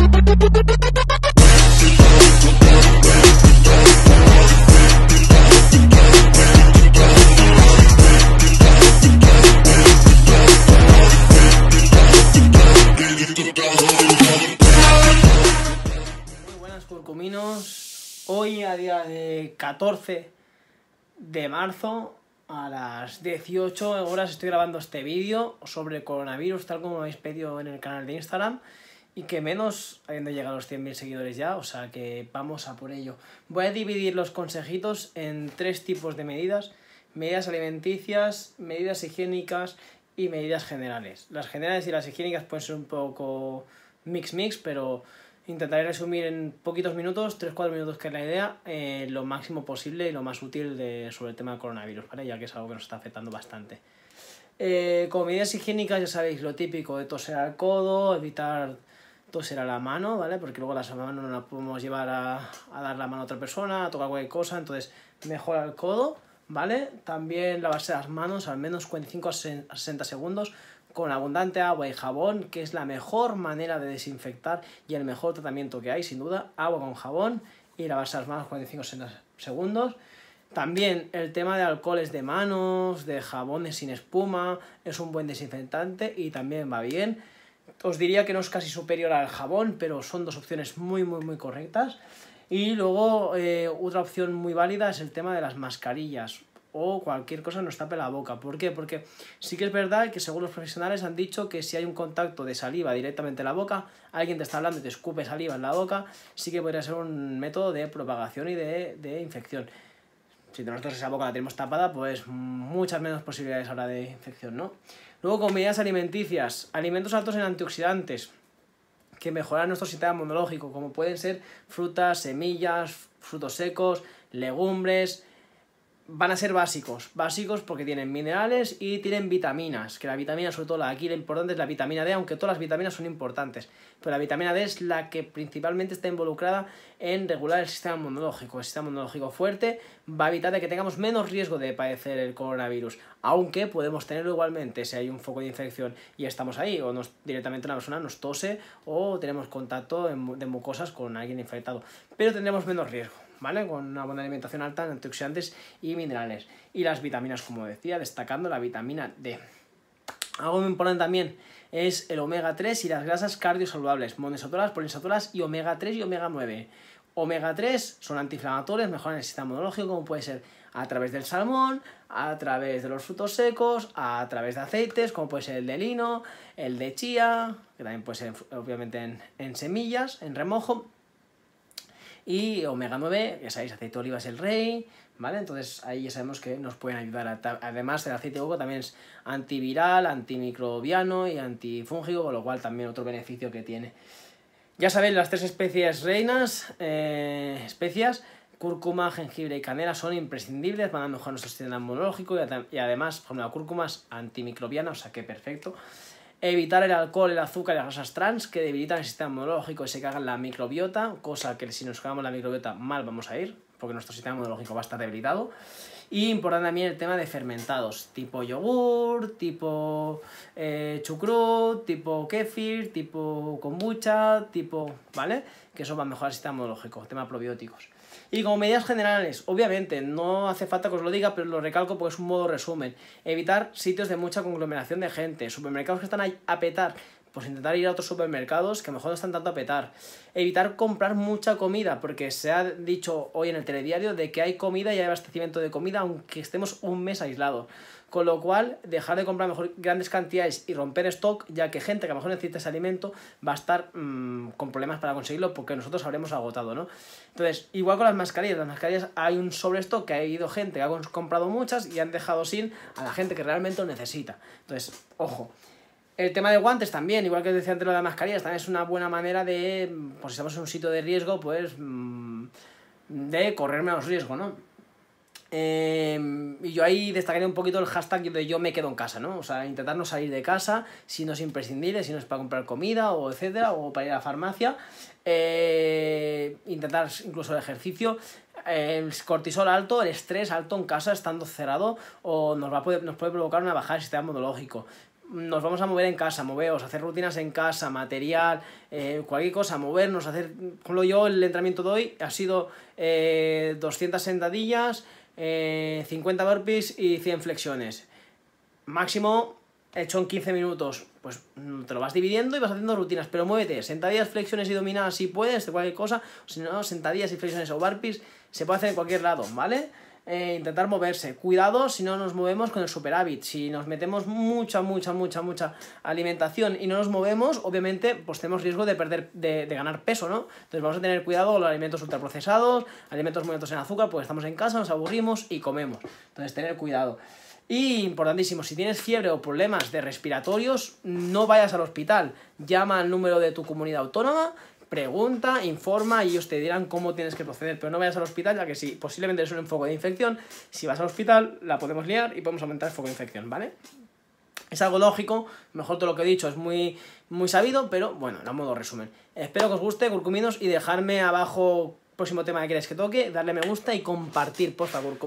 Muy buenas Hoy a día de 14 de marzo a las 18 horas estoy grabando este vídeo sobre coronavirus tal como lo habéis pedido en el canal de Instagram y que menos habiendo llegado a los 100.000 seguidores ya, o sea que vamos a por ello. Voy a dividir los consejitos en tres tipos de medidas, medidas alimenticias, medidas higiénicas y medidas generales. Las generales y las higiénicas pueden ser un poco mix-mix, pero intentaré resumir en poquitos minutos, 3-4 minutos que es la idea, eh, lo máximo posible y lo más útil sobre el tema del coronavirus, ¿vale? ya que es algo que nos está afectando bastante. con eh, como medidas higiénicas ya sabéis lo típico de toser al codo, evitar será la mano, ¿vale? Porque luego la mano no la podemos llevar a, dar la mano a otra persona, a tocar cualquier cosa, entonces mejora el codo, ¿vale? También lavarse las manos al menos 45 a 60 segundos con abundante agua y jabón, que es la mejor manera de desinfectar y el mejor tratamiento que hay, sin duda, agua con jabón y lavarse las manos 45 60 segundos. También el tema de alcoholes de manos, de jabones sin espuma, es un buen desinfectante y también va bien os diría que no es casi superior al jabón, pero son dos opciones muy, muy, muy correctas. Y luego eh, otra opción muy válida es el tema de las mascarillas o cualquier cosa que nos tape la boca. ¿Por qué? Porque sí que es verdad que según los profesionales han dicho que si hay un contacto de saliva directamente en la boca, alguien te está hablando y te escupe saliva en la boca, sí que podría ser un método de propagación y de infección si nosotros esa boca la tenemos tapada, pues muchas menos posibilidades ahora de infección, ¿no? Luego comidas alimenticias, alimentos altos en antioxidantes que mejoran nuestro sistema inmunológico, como pueden ser frutas, semillas, frutos secos, legumbres, van a ser básicos. Básicos porque tienen minerales y tienen vitaminas. Que la vitamina, sobre todo la aquí, la importante es la vitamina D, aunque todas las vitaminas son importantes. Pero la vitamina D es la que principalmente está involucrada en regular el sistema inmunológico. El sistema inmunológico fuerte va a evitar que tengamos menos riesgo de padecer el coronavirus. Aunque podemos tenerlo igualmente si hay un foco de infección y estamos ahí, o nos, directamente una persona nos tose, o tenemos contacto de mucosas con alguien infectado. Pero tendremos menos riesgo. ¿vale? Con una buena alimentación alta en antioxidantes y minerales. Y las vitaminas, como decía, destacando la vitamina D. Algo muy importante también es el omega 3 y las grasas cardiosaludables, monisotolas, poliinsaturadas y omega 3 y omega 9. Omega 3 son antiinflamatorios, mejoran el sistema inmunológico, como puede ser a través del salmón, a través de los frutos secos, a través de aceites, como puede ser el de lino, el de chía, que también puede ser obviamente en, en semillas, en remojo, y omega 9, ya sabéis, aceite de oliva es el rey, ¿vale? Entonces ahí ya sabemos que nos pueden ayudar. Además, el aceite de oliva también es antiviral, antimicrobiano y antifúngico, con lo cual también otro beneficio que tiene. Ya sabéis, las tres especies reinas, eh, especias, cúrcuma, jengibre y canela son imprescindibles, van a mejorar nuestro sistema inmunológico y, además, por la cúrcuma es antimicrobiana, o sea que perfecto. Evitar el alcohol, el azúcar y las grasas trans que debilitan el sistema inmunológico y se cagan la microbiota, cosa que si nos cagamos la microbiota mal vamos a ir, porque nuestro sistema inmunológico va a estar debilitado. Y importante también el tema de fermentados, tipo yogur, tipo eh, chucrut, tipo kefir, tipo kombucha, tipo, ¿vale? Que eso va a mejorar el sistema inmunológico, tema probióticos. Y como medidas generales, obviamente, no hace falta que os lo diga, pero lo recalco porque es un modo resumen. Evitar sitios de mucha conglomeración de gente, supermercados que están ahí a petar, pues intentar ir a otros supermercados que a lo mejor no están tanto a petar. Evitar comprar mucha comida, porque se ha dicho hoy en el telediario de que hay comida y hay abastecimiento de comida, aunque estemos un mes aislados con lo cual dejar de comprar mejor grandes cantidades y romper stock, ya que gente que a lo mejor necesita ese alimento va a estar mm, con problemas para conseguirlo porque nosotros habremos agotado, ¿no? Entonces, igual con las mascarillas, las mascarillas hay un sobrestock que ha ido gente que ha comprado muchas y han dejado sin a la gente que realmente lo necesita. Entonces, ojo. El tema de guantes también, igual que decía antes lo de las mascarillas, también es una buena manera de, pues si estamos en un sitio de riesgo, pues mm, de de correr menos riesgo, ¿no? Em, y yo ahí destacaría un poquito el hashtag de yo me quedo en casa, ¿no? O sea, intentar no salir de casa si no es imprescindible, si no es para comprar comida o etcétera, o para ir a la farmacia. Eh, intentar incluso el ejercicio. el cortisol alto, el estrés alto en casa estando cerrado o nos, va a nos puede provocar una bajada del sistema inmunológico nos vamos a mover en casa, moveos, hacer rutinas en casa, material, eh, cualquier cosa, movernos, hacer, como yo, el entrenamiento de hoy ha sido 200 eh, sentadillas, eh, 50 burpees y 100 flexiones. Máximo hecho en 15 minutos. Pues mm, te lo vas dividiendo y vas haciendo rutinas, pero muévete. Sentadillas, flexiones y dominadas si puedes, de cualquier cosa. Si no, sentadillas y flexiones o burpees se puede hacer en cualquier lado, ¿vale? Eh, intentar moverse. Cuidado si no nos movemos con el superávit. Si nos metemos mucha, mucha, mucha, mucha alimentación y no nos movemos, obviamente, pues tenemos riesgo de perder, de, ganar peso, ¿no? Entonces vamos a tener cuidado con los alimentos ultraprocesados, alimentos muy altos en azúcar, pues estamos en casa, nos aburrimos y comemos. Entonces, tener cuidado. Y importantísimo, si tienes fiebre o problemas de respiratorios, no vayas al hospital. Llama al número de tu comunidad autónoma pregunta, informa y ellos te dirán cómo tienes que proceder, pero no vayas al hospital ya que si posiblemente es un foco de infección, si vas al hospital la podemos liar y podemos aumentar el foco de infección, ¿vale? Es algo lógico, mejor todo lo que he dicho es muy, muy sabido, pero bueno, a modo resumen. Espero que os guste, curcuminos, y dejarme abajo próximo tema que queráis que toque, darle me gusta y compartir, por favor.